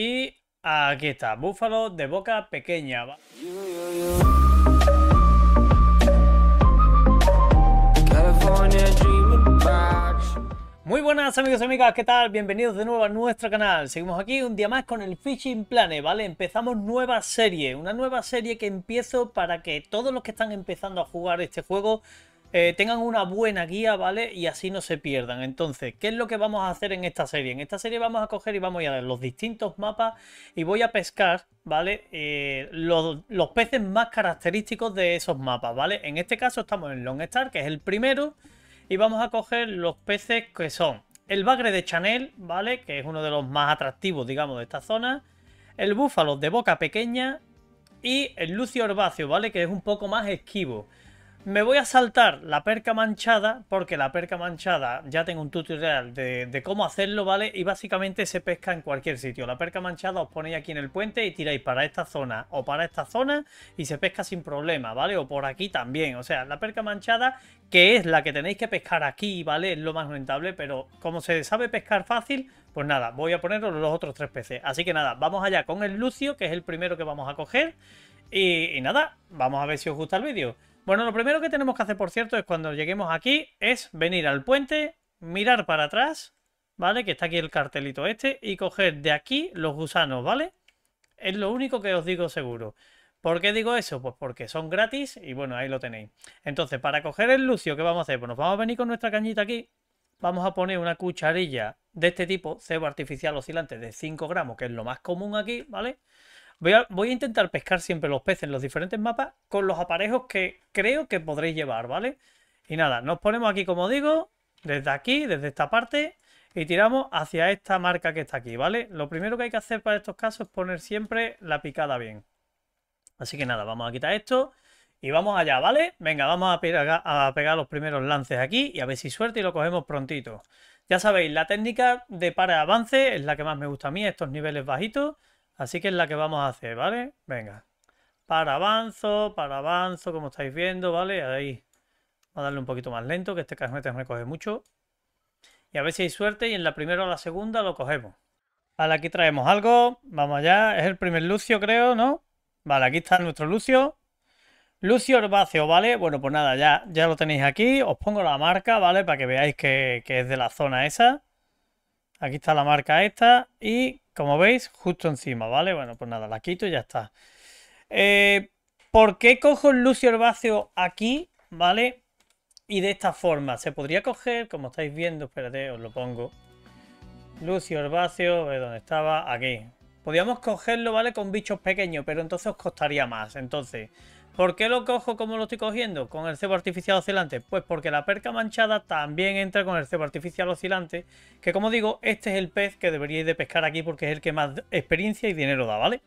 Y aquí está, búfalo de boca pequeña. Muy buenas amigos y amigas, ¿qué tal? Bienvenidos de nuevo a nuestro canal. Seguimos aquí un día más con el Fishing Plane, ¿vale? Empezamos nueva serie, una nueva serie que empiezo para que todos los que están empezando a jugar este juego eh, tengan una buena guía, ¿vale? Y así no se pierdan. Entonces, ¿qué es lo que vamos a hacer en esta serie? En esta serie vamos a coger y vamos a ver los distintos mapas y voy a pescar, ¿vale? Eh, los, peces más característicos de esos mapas, ¿vale? En este caso estamos en Longstar, que es el primero, y vamos a coger los peces que son el bagre de Chanel, ¿vale? Que es uno de los más atractivos, digamos, de esta zona. El búfalo de boca pequeña y el lucio herbáceo, ¿vale? Que es un poco más esquivo. Me voy a saltar la perca manchada, porque la perca manchada ya tengo un tutorial de, cómo hacerlo, ¿vale? Y básicamente se pesca en cualquier sitio. La perca manchada os ponéis aquí en el puente y tiráis para esta zona o para esta zona y se pesca sin problema, ¿vale? O por aquí también. O sea, la perca manchada, que es la que tenéis que pescar aquí, ¿vale? Es lo más rentable, pero como se sabe pescar fácil, pues nada, voy a poneros los otros tres peces. Así que nada, vamos allá con el Lucio, que es el primero que vamos a coger. y, nada, vamos a ver si os gusta el vídeo. Bueno, lo primero que tenemos que hacer, por cierto, es cuando lleguemos aquí, es venir al puente, mirar para atrás, ¿vale? Que está aquí el cartelito este, y coger de aquí los gusanos, ¿vale? Es lo único que os digo seguro. ¿Por qué digo eso? Pues porque son gratis y bueno, ahí lo tenéis. Entonces, para coger el lucio, ¿qué vamos a hacer? Pues nos vamos a venir con nuestra cañita aquí. Vamos a poner una cucharilla de este tipo, cebo artificial oscilante de 5 gramos, que es lo más común aquí, ¿vale? Voy a, intentar pescar siempre los peces en los diferentes mapas con los aparejos que creo que podréis llevar, ¿vale? Y nada, nos ponemos aquí, como digo, desde aquí, desde esta parte, y tiramos hacia esta marca que está aquí, ¿vale? Lo primero que hay que hacer para estos casos es poner siempre la picada bien. Así que nada, vamos a quitar esto y vamos allá, ¿vale? Venga, vamos a a pegar los primeros lances aquí y a ver si suerte y lo cogemos prontito. Ya sabéis, la técnica de para avance es la que más me gusta a mí, estos niveles bajitos. Así que es la que vamos a hacer, ¿vale? Venga. Para avanzo, para avanzo, como estáis viendo, ¿vale? Ahí. Vamos a darle un poquito más lento, que este cajón me coge mucho. Y a ver si hay suerte y en la primera o la segunda lo cogemos. Vale, aquí traemos algo. Vamos allá. Es el primer Lucio, creo, ¿no? Vale, aquí está nuestro Lucio. Lucio Herbáceo, ¿vale? Bueno, pues nada, ya, ya lo tenéis aquí. Os pongo la marca, ¿vale? Para que veáis que es de la zona esa. Aquí está la marca esta y como veis justo encima, ¿vale? Bueno, pues nada, la quito y ya está. Eh, ¿Por qué cojo el lucio herbáceo aquí, ¿vale? Y de esta forma, se podría coger, como estáis viendo, espérate, os lo pongo. Lucio herbáceo, ver dónde estaba, aquí. Podríamos cogerlo, ¿vale? Con bichos pequeños, pero entonces os costaría más. Entonces, ¿Por qué lo cojo como lo estoy cogiendo? Con el cebo artificial oscilante. Pues porque la perca manchada también entra con el cebo artificial oscilante. Que como digo, este es el pez que deberíais de pescar aquí porque es el que más experiencia y dinero da, ¿vale?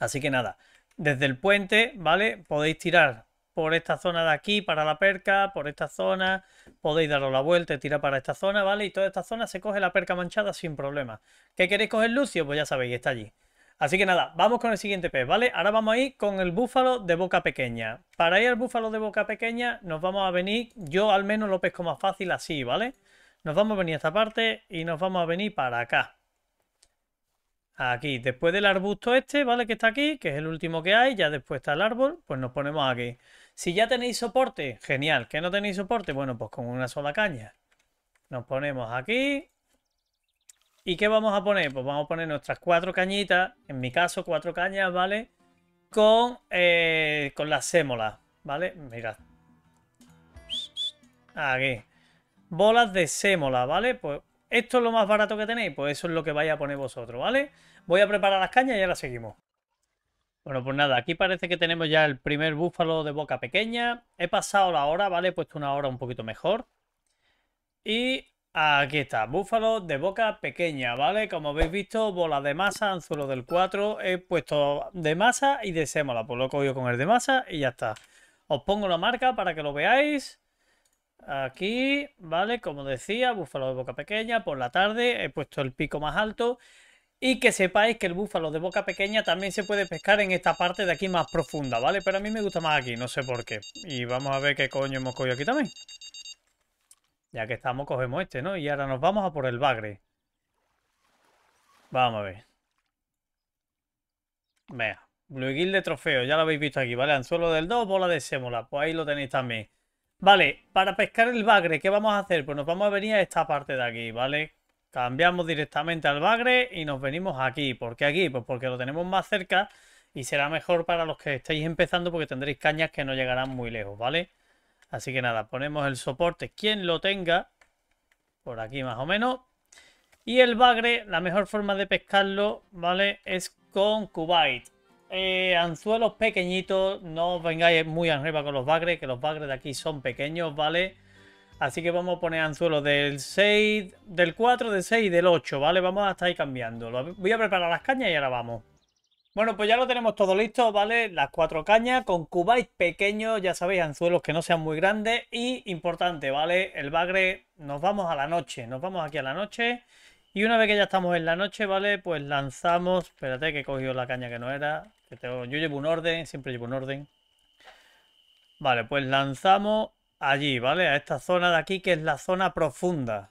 Así que nada, desde el puente, ¿vale? Podéis tirar por esta zona de aquí para la perca, por esta zona, podéis daros la vuelta y tirar para esta zona, ¿vale? Y toda esta zona se coge la perca manchada sin problema. ¿Qué queréis coger, Lucio? Pues ya sabéis, está allí. Así que nada, vamos con el siguiente pez, ¿vale? Ahora vamos a ir con el búfalo de boca pequeña. Para ir al búfalo de boca pequeña nos vamos a venir, yo al menos lo pesco más fácil así, ¿vale? Nos vamos a venir a esta parte y nos vamos a venir para acá. Aquí, después del arbusto este, ¿vale? Que está aquí, que es el último que hay, ya después está el árbol, pues nos ponemos aquí. Si ya tenéis soporte, genial. ¿Que no tenéis soporte? Bueno, pues con una sola caña. Nos ponemos aquí, ¿Y qué vamos a poner? Pues vamos a poner nuestras cuatro cañitas, en mi caso cuatro cañas, ¿vale? Con, eh, con las sémolas, ¿vale? Mirad. Aquí. Bolas de sémola, ¿vale? Pues esto es lo más barato que tenéis, pues eso es lo que vais a poner vosotros, ¿vale? Voy a preparar las cañas y ahora seguimos. Bueno, pues nada, aquí parece que tenemos ya el primer búfalo de boca pequeña. He pasado la hora, ¿vale? He puesto una hora un poquito mejor. Y Aquí está, búfalo de boca pequeña, ¿vale? Como habéis visto, bola de masa, anzuelo del 4, he puesto de masa y de sémola, pues lo he cogido con el de masa y ya está. Os pongo la marca para que lo veáis. Aquí, ¿vale? Como decía, búfalo de boca pequeña, por la tarde he puesto el pico más alto. Y que sepáis que el búfalo de boca pequeña también se puede pescar en esta parte de aquí más profunda, ¿vale? Pero a mí me gusta más aquí, no sé por qué. Y vamos a ver qué coño hemos cogido aquí también. Ya que estamos, cogemos este, ¿no? Y ahora nos vamos a por el bagre. Vamos a ver. Vea. Blue de trofeo, ya lo habéis visto aquí, ¿vale? Anzuelo del 2, bola de sémola. Pues ahí lo tenéis también. Vale, para pescar el bagre, ¿qué vamos a hacer? Pues nos vamos a venir a esta parte de aquí, ¿vale? Cambiamos directamente al bagre y nos venimos aquí. ¿Por qué aquí? Pues porque lo tenemos más cerca y será mejor para los que estéis empezando porque tendréis cañas que no llegarán muy lejos, ¿vale? Así que nada, ponemos el soporte, quien lo tenga, por aquí más o menos. Y el bagre, la mejor forma de pescarlo, ¿vale? Es con cubite. Eh, anzuelos pequeñitos, no os vengáis muy arriba con los bagres, que los bagres de aquí son pequeños, ¿vale? Así que vamos a poner anzuelos del 6, del 4, del 6 y del 8, ¿vale? Vamos a estar ahí cambiando. Voy a preparar las cañas y ahora vamos. Bueno, pues ya lo tenemos todo listo, ¿vale? Las cuatro cañas con cubáis pequeños, ya sabéis, anzuelos que no sean muy grandes. Y importante, ¿vale? El bagre, nos vamos a la noche, nos vamos aquí a la noche. Y una vez que ya estamos en la noche, ¿vale? Pues lanzamos, espérate que he cogido la caña que no era. Que yo llevo un orden, siempre llevo un orden. Vale, pues lanzamos allí, ¿vale? A esta zona de aquí que es la zona profunda,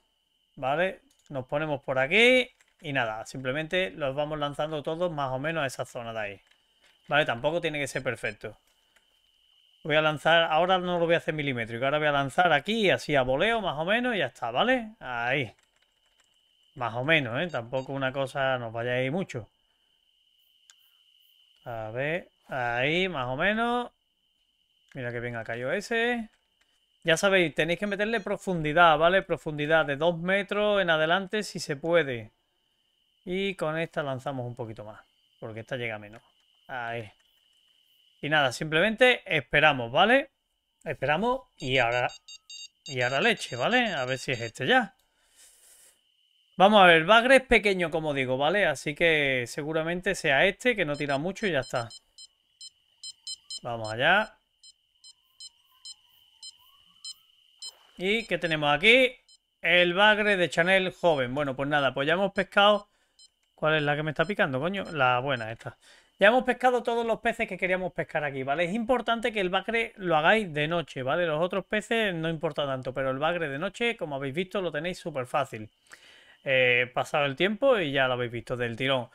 ¿vale? Nos ponemos por aquí y nada, simplemente los vamos lanzando todos más o menos a esa zona de ahí. Vale, tampoco tiene que ser perfecto. Voy a lanzar, ahora no lo voy a hacer milimétrico, ahora voy a lanzar aquí, así a voleo más o menos y ya está, ¿vale? Ahí. Más o menos, ¿eh? Tampoco una cosa nos vaya a ir mucho. A ver, ahí más o menos. Mira que venga ha caído ese. Ya sabéis, tenéis que meterle profundidad, ¿vale? Profundidad de 2 metros en adelante si se puede. Y con esta lanzamos un poquito más, porque esta llega menos. Ahí. Y nada, simplemente esperamos, ¿vale? Esperamos y ahora, y ahora leche, ¿vale? A ver si es este ya. Vamos a ver, Bagre es pequeño, como digo, ¿vale? Así que seguramente sea este, que no tira mucho y ya está. Vamos allá. ¿Y qué tenemos aquí? El bagre de Chanel joven. Bueno, pues nada, pues ya hemos pescado ¿Cuál es la que me está picando, coño? La buena esta. Ya hemos pescado todos los peces que queríamos pescar aquí, ¿vale? Es importante que el bagre lo hagáis de noche, ¿vale? Los otros peces no importa tanto, pero el bagre de noche, como habéis visto, lo tenéis súper fácil. Eh, pasado el tiempo y ya lo habéis visto del tirón.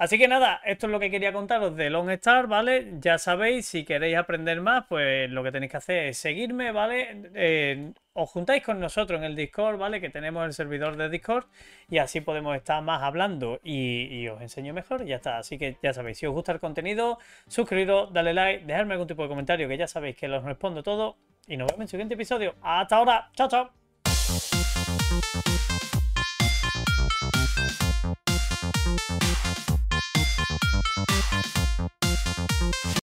Así que nada, esto es lo que quería contaros de Long Star, ¿vale? Ya sabéis, si queréis aprender más, pues lo que tenéis que hacer es seguirme, ¿vale? Eh, os juntáis con nosotros en el Discord, ¿vale? Que tenemos el servidor de Discord y así podemos estar más hablando y, os enseño mejor ya está. Así que ya sabéis, si os gusta el contenido, suscribiros, dale like, dejadme algún tipo de comentario que ya sabéis que los respondo todo y nos vemos en el siguiente episodio. Hasta ahora, chao, chao.